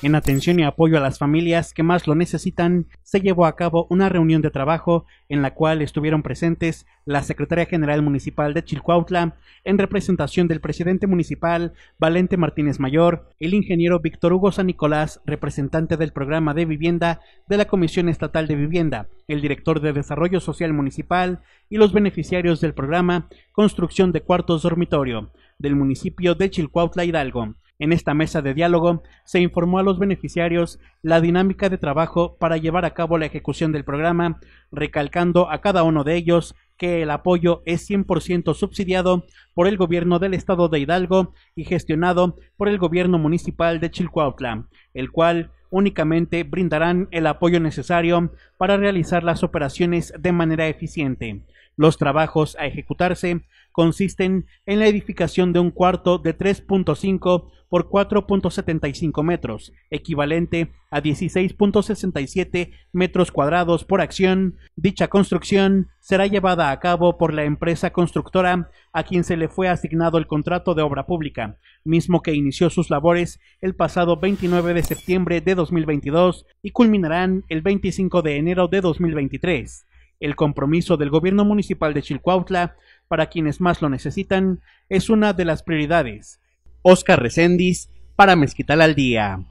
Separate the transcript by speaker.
Speaker 1: En atención y apoyo a las familias que más lo necesitan, se llevó a cabo una reunión de trabajo en la cual estuvieron presentes la Secretaria General Municipal de Chilcuautla, en representación del presidente municipal Valente Martínez Mayor, el ingeniero Víctor Hugo San Nicolás, representante del programa de vivienda de la Comisión Estatal de Vivienda, el director de Desarrollo Social Municipal y los beneficiarios del programa Construcción de Cuartos Dormitorio del municipio de Chilcuautla Hidalgo. En esta mesa de diálogo se informó a los beneficiarios la dinámica de trabajo para llevar a cabo la ejecución del programa, recalcando a cada uno de ellos que el apoyo es 100% subsidiado por el gobierno del estado de Hidalgo y gestionado por el gobierno municipal de Chilcuautla, el cual únicamente brindarán el apoyo necesario para realizar las operaciones de manera eficiente. Los trabajos a ejecutarse consisten en la edificación de un cuarto de 3.5 por 4.75 metros, equivalente a 16.67 metros cuadrados por acción. Dicha construcción será llevada a cabo por la empresa constructora a quien se le fue asignado el contrato de obra pública, mismo que inició sus labores el pasado 29 de septiembre de 2022 y culminarán el 25 de enero de 2023. El compromiso del gobierno municipal de Chilcuautla para quienes más lo necesitan es una de las prioridades. Oscar Recendis para Mezquital al Día.